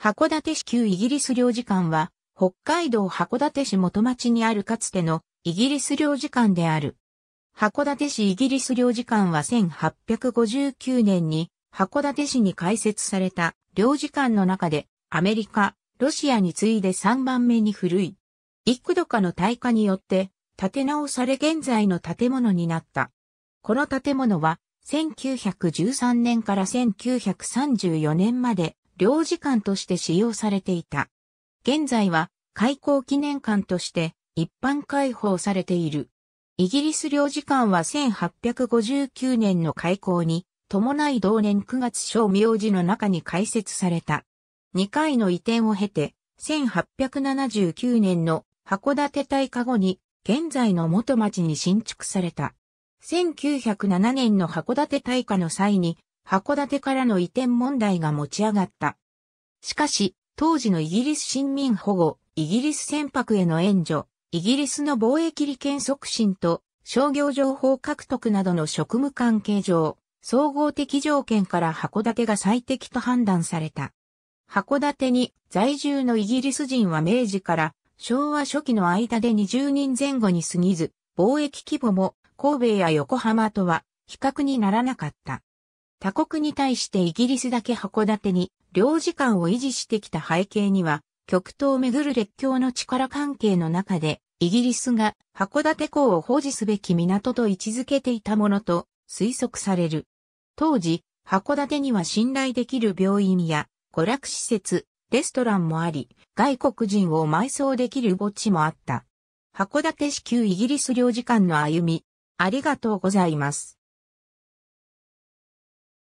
函館市旧イギリス領事館は、北海道函館市元町にあるかつてのイギリス領事館である。函館市イギリス領事館は1859年に函館市に開設された領事館の中でアメリカ、ロシアに次いで3番目に古い。幾度かの大火によって建て直され現在の建物になった。この建物は1913年から1934年まで領事館として使用されていた。現在は開港記念館として一般開放されている。イギリス領事館は1859年の開港に伴い同年9月小明寺の中に開設された。2回の移転を経て、1879年の函館大火後に、現在の元町に新築された。1907年の函館大火の際に、函館からの移転問題が持ち上がった。しかし、当時のイギリス新民保護、イギリス船舶への援助、イギリスの貿易利権促進と商業情報獲得などの職務関係上、総合的条件から函館が最適と判断された。函館に在住のイギリス人は明治から昭和初期の間で20人前後に過ぎず、貿易規模も神戸や横浜とは比較にならなかった。他国に対してイギリスだけ函館に領事館を維持してきた背景には、極東をめぐる列強の力関係の中で、イギリスが函館港を保持すべき港と位置づけていたものと推測される。当時、函館には信頼できる病院や娯楽施設、レストランもあり、外国人を埋葬できる墓地もあった。函館市旧イギリス領事館の歩み、ありがとうございます。